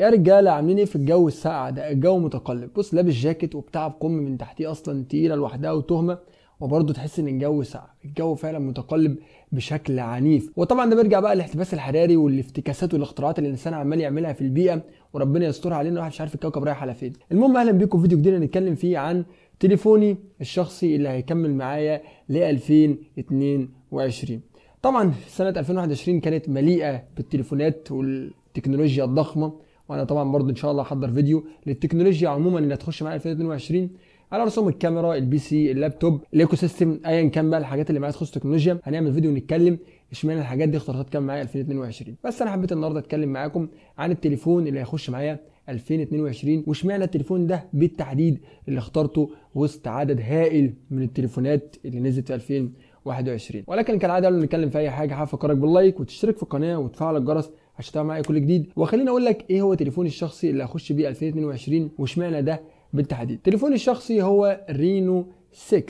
يا رجاله عاملين ايه في الجو الساقع ده الجو متقلب بص لابس جاكيت وبتاع بكم من تحتيه اصلا تقيله لوحدها وتهمه وبرضه تحس ان الجو ساقع الجو فعلا متقلب بشكل عنيف وطبعا ده بيرجع بقى للاحتباس الحراري والافتكاسات والاختراعات اللي الانسان عمال يعملها في البيئه وربنا يسترها علينا الواحد مش عارف الكوكب رايح على فين المهم اهلا بيكم في فيديو جديد هنتكلم فيه عن تليفوني الشخصي اللي هيكمل معايا ل 2022 طبعا سنه 2021 كانت مليئه بالتليفونات والتكنولوجيا الضخمه وانا طبعا برضو ان شاء الله هحضر فيديو للتكنولوجيا عموما اللي هتخش معايا 2022 على رسوم الكاميرا البي سي اللابتوب الايكو سيستم ايا كان بقى الحاجات اللي معايا تخص تكنولوجيا هنعمل فيديو نتكلم اشمعنى الحاجات دي اختلاطات كام معايا 2022 بس انا حبيت النهارده اتكلم معاكم عن التليفون اللي هيخش معايا 2022 واشمعنى التليفون ده بالتحديد اللي اخترته وسط عدد هائل من التليفونات اللي نزلت في 2021 ولكن كالعاده قبل ما نتكلم في اي حاجه هفكرك باللايك وتشترك في القناه وتفعل الجرس عشان تعمل معايا كل جديد وخليني اقول لك ايه هو تليفوني الشخصي اللي هخش بيه 2022 واشمعنى ده بالتحديد تليفوني الشخصي هو رينو 6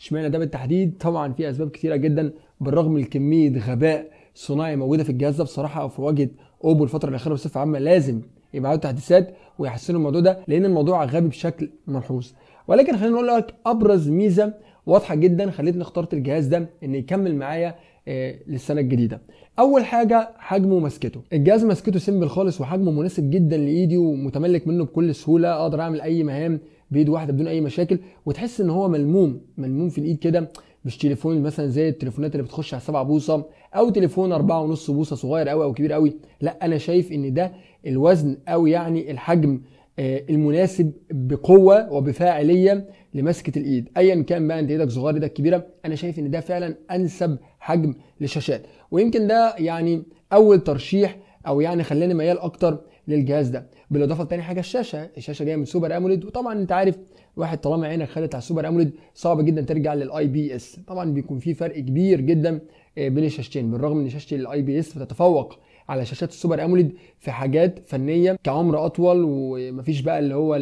اشمعنى ده بالتحديد طبعا في اسباب كثيره جدا بالرغم من كميه غباء صناعي موجوده في الجهاز ده بصراحه او في واجهه اوبو الفتره الاخيره بصفه عامه لازم يبعتوا تحديثات ويحسنوا الموضوع ده لان الموضوع غبي بشكل ملحوظ ولكن خلينا نقول لك ابرز ميزه واضحه جدا خلتني اخترت الجهاز ده ان يكمل معايا آه، للسنه الجديده اول حاجه حجمه ومسكته الجهاز مسكته سيمبل خالص وحجمه مناسب جدا لايدي ومتملك منه بكل سهوله اقدر اعمل اي مهام بايد واحده بدون اي مشاكل وتحس ان هو ملموم ملموم في الايد كده مش تليفون مثلا زي التليفونات اللي بتخش على سبع بوصه او تليفون أربعة ونص بوصه صغير قوي او كبير قوي لا انا شايف ان ده الوزن او يعني الحجم آه، المناسب بقوه وبفاعليه لمسكه الايد ايا كان بقى انت ايدك صغيره ايدك كبيره انا شايف ان ده فعلا انسب حجم للشاشات ويمكن ده يعني اول ترشيح او يعني خلاني ميال اكتر للجهاز ده بالاضافه لتاني حاجه الشاشه الشاشه جايه من سوبر اموليد وطبعا انت عارف واحد طالما عينك خدت على السوبر اموليد صعب جدا ترجع للاي بي اس طبعا بيكون في فرق كبير جدا آه، بين الشاشتين بالرغم ان شاشه الاي بي اس بتتفوق على شاشات السوبر اموليد في حاجات فنيه كعمر اطول ومفيش بقى اللي هو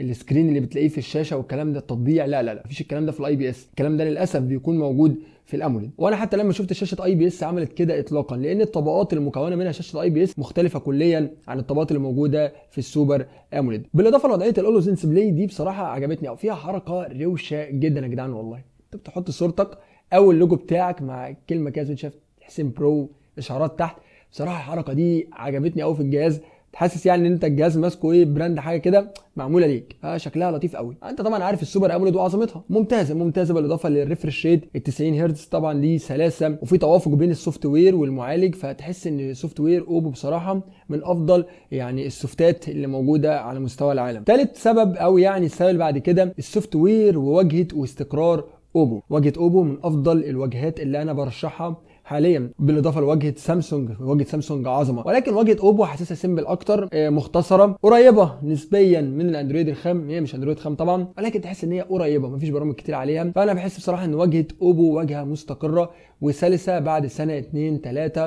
السكرين اللي بتلاقيه في الشاشه والكلام ده التطبيع لا لا لا مفيش الكلام ده في الاي بي اس الكلام ده للاسف بيكون موجود في الاموليد وانا حتى لما شفت شاشه اي بي اس عملت كده اطلاقا لان الطبقات المكونه منها شاشه اي بي اس مختلفه كليا عن الطبقات اللي موجوده في السوبر اموليد بالاضافه لوضعيه الاولوزنس بلاي دي بصراحه عجبتني او فيها حركه روشه جدا يا جدعان والله انت بتحط صورتك او اللوجو بتاعك مع كلمه كده شايف حسين برو اشعارات تحت بصراحه الحركه دي عجبتني قوي في الجهاز تحسس يعني ان انت الجهاز ماسكه ايه براند حاجه كده معموله ليك آه شكلها لطيف قوي انت طبعا عارف السوبر امولد وعظمتها ممتازه ممتازه بالاضافه للريفرش ريت ال 90 هرتز طبعا ليه سلاسه وفي توافق بين السوفت وير والمعالج فتحس ان سوفت وير اوبو بصراحه من افضل يعني السوفتات اللي موجوده على مستوى العالم ثالث سبب او يعني السبب اللي بعد كده السوفت وير وواجهه واستقرار اوبو واجهه اوبو من افضل الواجهات اللي انا برشحها حاليا بالاضافه لواجهه سامسونج واجهه سامسونج عظمه ولكن واجهه اوبو حاسسها سيمبل اكتر آه، مختصره قريبه نسبيا من الاندرويد الخام هي مش اندرويد خام طبعا ولكن تحس ان هي قريبه مفيش برامج كتير عليها فانا بحس بصراحه ان واجهه اوبو واجهه مستقره وسلسه بعد سنه اتنين تلاته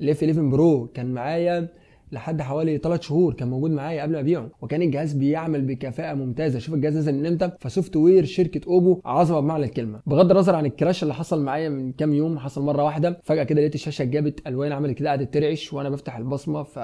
الاف 11 برو كان معايا لحد حوالي 3 شهور كان موجود معايا قبل ما ابيعه وكان الجهاز بيعمل بكفاءه ممتازه شوف الجهاز نزل من امتى فسوفت وير شركه اوبو عظمه بمعنى الكلمه بغض النظر عن الكراش اللي حصل معايا من كام يوم حصل مره واحده فجاه كده لقيت الشاشه جابت الوان عملت كده قعدت ترعش وانا بفتح البصمه ف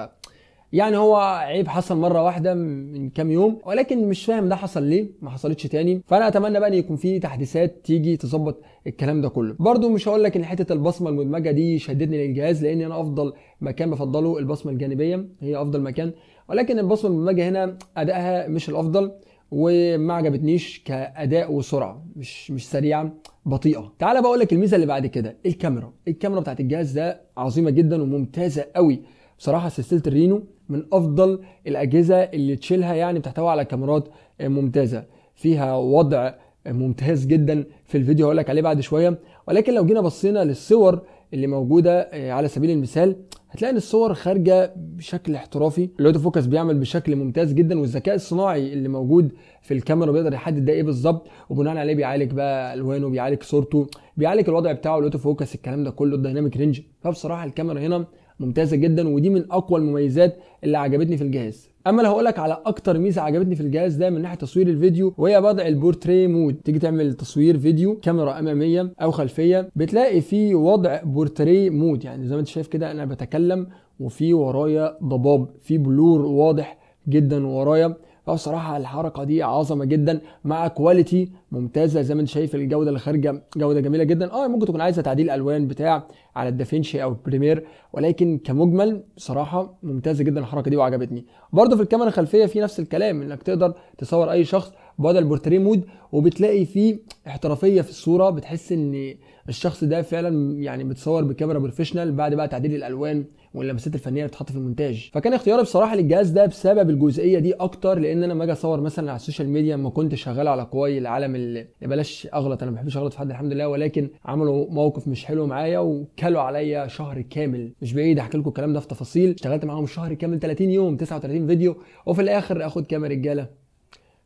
يعني هو عيب حصل مره واحده من كام يوم ولكن مش فاهم ده حصل ليه ما حصلتش تاني فانا اتمنى بقى ان يكون في تحديثات تيجي تظبط الكلام ده كله برده مش هقول لك ان حته البصمه المدمجه دي شدتني للجهاز لان انا افضل مكان بفضله البصمه الجانبيه هي افضل مكان ولكن البصمه المدمجه هنا ادائها مش الافضل وما عجبتنيش كاداء وسرعه مش مش سريعه بطيئه تعال بقول لك الميزه اللي بعد كده الكاميرا الكاميرا بتاعت الجهاز ده عظيمه جدا وممتازه قوي بصراحه سلسله الرينو من افضل الاجهزه اللي تشيلها يعني بتحتوي على كاميرات ممتازه فيها وضع ممتاز جدا في الفيديو هقول لك عليه بعد شويه ولكن لو جينا بصينا للصور اللي موجوده آه، على سبيل المثال هتلاقي ان الصور خارجه بشكل احترافي الاوتو فوكس بيعمل بشكل ممتاز جدا والذكاء الصناعي اللي موجود في الكاميرا بيقدر يحدد ده ايه بالظبط وبناء عليه بيعالج بقى الوانه بيعالج صورته بيعالج الوضع بتاعه الاوتو فوكس الكلام ده كله الدايناميك رينج فبصراحه الكاميرا هنا ممتازه جدا ودي من اقوى المميزات اللي عجبتني في الجهاز اما لو هقولك على اكتر ميزه عجبتني في الجهاز ده من ناحيه تصوير الفيديو وهي وضع البورتري مود تيجي تعمل تصوير فيديو كاميرا اماميه او خلفيه بتلاقي في وضع بورتري مود يعني زي ما انت شايف كده انا بتكلم وفي ورايا ضباب في بلور واضح جدا ورايا فبصراحه الحركه دي عظمه جدا مع كواليتي ممتازه زي ما انت شايف الجوده اللي خارجه جوده جميله جدا اه ممكن تكون عايزه تعديل الوان بتاع على الدافينشي او البريمير ولكن كمجمل صراحة ممتازه جدا الحركه دي وعجبتني برضه في الكاميرا الخلفيه في نفس الكلام انك تقدر تصور اي شخص بعد البورتريه مود وبتلاقي فيه احترافيه في الصوره بتحس ان الشخص ده فعلا يعني متصور بكاميرا بروفيشنال بعد بقى تعديل الالوان واللمسات الفنيه اللي بتتحط في المونتاج فكان اختياري بصراحه للجهاز ده بسبب الجزئيه دي اكتر لان انا لما اجي اصور مثلا على السوشيال ميديا ما كنت شغال على قواي العالم اللي بلاش اغلط انا ما بحبش اغلط في حد الحمد لله ولكن عملوا موقف مش حلو معايا وكلوا عليا شهر كامل مش بعيد احكي لكم الكلام ده في تفاصيل اشتغلت معاهم شهر كامل 30 يوم 39 فيديو وفي الاخر اخد كام رجاله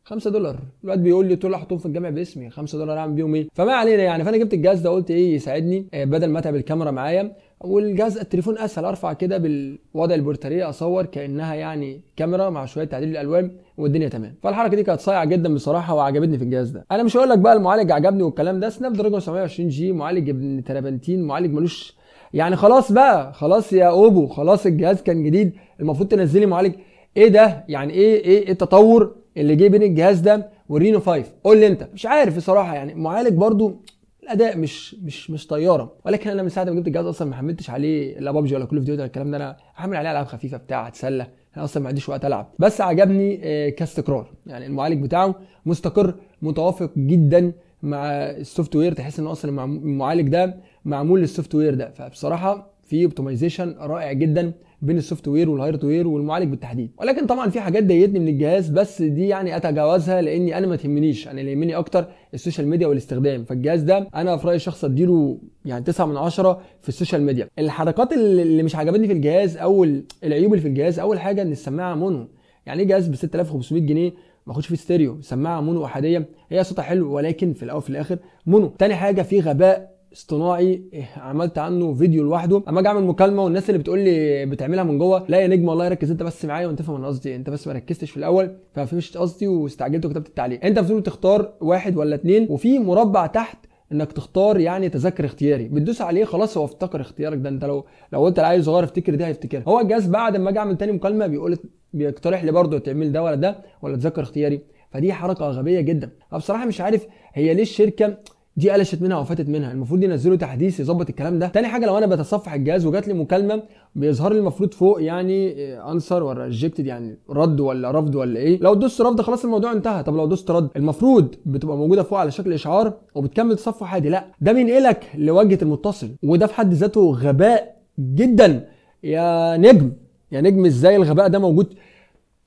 5 دولار الواد بيقول لي طول احطهم في الجامع باسمي 5 دولار اعمل بيهم ايه فما علينا يعني فانا جبت الجهاز ده قلت ايه يساعدني آه، بدل ما اتعب الكاميرا معايا والجهاز التليفون اسهل ارفع كده بالوضع البورتريه اصور كانها يعني كاميرا مع شويه تعديل الالوان والدنيا تمام فالحركه دي كانت صايعه جدا بصراحه وعجبتني في الجهاز ده انا مش هقول لك بقى المعالج عجبني والكلام ده سناب دراجون 720 جي معالج ابن ترابنتين معالج ملوش يعني خلاص بقى خلاص يا اوبو خلاص الجهاز كان جديد المفروض تنزلي معالج ايه ده يعني ايه،, ايه ايه التطور اللي جه بين الجهاز ده والرينو 5 قول لي انت مش عارف بصراحه يعني معالج برضو الاداء مش مش مش طياره ولكن انا من ساعه ما جبت الجهاز اصلا ما حملتش عليه لا ببجي ولا كل فيديو ولا الكلام ده انا هحمل عليه العاب خفيفه بتاع اتسلى انا اصلا ما عنديش وقت العب بس عجبني آه، كاستقرار يعني المعالج بتاعه مستقر متوافق جدا مع السوفت وير تحس ان اصلا المعالج ده معمول للسوفت وير ده فبصراحه في اوبتمايزيشن رائع جدا بين السوفت وير والهارد وير والمعالج بالتحديد ولكن طبعا في حاجات ضايقتني من الجهاز بس دي يعني اتجاوزها لاني انا ما تهمنيش انا يعني اللي يهمني اكتر السوشيال ميديا والاستخدام فالجهاز ده انا في رايي الشخصي اديله يعني 9 من 10 في السوشيال ميديا الحركات اللي مش عجبتني في الجهاز او العيوب اللي في الجهاز اول حاجه ان السماعه مونو يعني ايه جهاز ب 6500 جنيه ما اخدش فيه ستيريو سماعه مونو احاديه هي صوتها حلو ولكن في الاول في الاخر مونو تاني حاجه في غباء اصطناعي إيه، عملت عنه فيديو لوحده اما اجي اعمل مكالمه والناس اللي بتقول لي بتعملها من جوه لا يا نجم والله ركز انت بس معايا وانت فاهم انا قصدي إيه، انت بس ما ركزتش في الاول فما فهمتش قصدي واستعجلت وكتبت التعليق انت بتقول تختار واحد ولا اتنين وفي مربع تحت انك تختار يعني تذاكر اختياري بتدوس عليه خلاص هو افتكر اختيارك ده انت لو لو قلت لعيل صغير افتكر دي هيفتكرها هو الجهاز بعد ما اجي اعمل تاني مكالمه بيقول بيقترح لي برضه تعمل ده ولا ده ولا تذاكر اختياري فدي حركه غبيه جدا انا بصراحه مش عارف هي ليه الشركه دي قلشت منها وفاتت منها المفروض ينزلوا تحديث يظبط الكلام ده تاني حاجه لو انا بتصفح الجهاز وجات لي مكالمه بيظهر لي المفروض فوق يعني انسر آه، ولا ريجكتد يعني رد ولا رفض ولا ايه لو دوست رفض خلاص الموضوع انتهى طب لو دوست رد المفروض بتبقى موجوده فوق على شكل اشعار وبتكمل تصفح عادي لا ده بينقلك لواجهه المتصل وده في حد ذاته غباء جدا يا نجم يا نجم ازاي الغباء ده موجود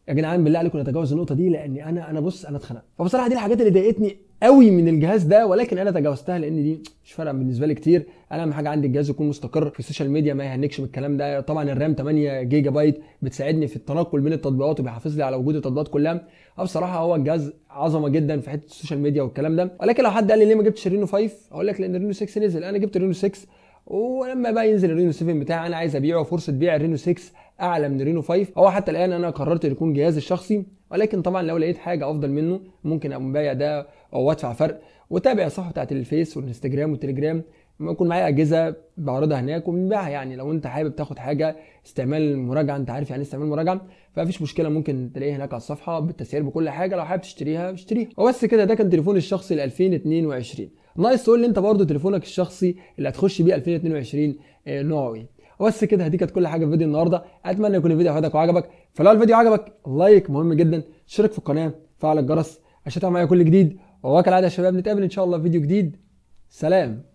يا جدعان بالله عليكم نتجاوز النقطه دي لان انا انا بص انا اتخنقت فبصراحه دي الحاجات اللي ضايقتني قوي من الجهاز ده ولكن انا تجاوزتها لان دي مش فارقه بالنسبه لي كتير انا اهم حاجه عندي الجهاز يكون مستقر في السوشيال ميديا ما يهنكش من الكلام ده طبعا الرام 8 جيجا بايت بتساعدني في التنقل بين التطبيقات وبيحافظ لي على وجود التطبيقات كلها بصراحه هو الجهاز عظمه جدا في حته السوشيال ميديا والكلام ده ولكن لو حد قال لي ليه ما جبتش رينو 5 اقول لك لان رينو 6 نزل انا جبت رينو 6 ولما بقى ينزل الرينو 7 بتاعي انا عايز ابيعه فرصه بيع الرينو 6 اعلى من رينو 5 هو حتى الان انا قررت يكون جهازي الشخصي ولكن طبعا لو لقيت حاجه افضل منه ممكن اقوم بايع ده او ادفع فرق وتابع الصفحه بتاعت الفيس والانستجرام والتليجرام لما يكون معايا اجهزه بعرضها هناك وبنبيعها يعني لو انت حابب تاخد حاجه استعمال مراجعه انت عارف يعني إيه استعمال مراجعه فمفيش مشكله ممكن تلاقيها هناك على الصفحه بالتسعير بكل حاجه لو حابب تشتريها اشتريها وبس كده ده كان تليفوني الشخصي ل 2022 ناقص تقول لي انت برضه تليفونك الشخصي اللي هتخش بيه 2022 آه، نوعه ايه وبس كده دي كانت كل حاجه في فيديو النهارده اتمنى يكون الفيديو فادك وعجبك فلو الفيديو عجبك لايك مهم جدا شارك في القناه فعل الجرس عشان تعمل معايا كل جديد وكالعاده يا شباب نتقابل ان شاء الله في فيديو جديد سلام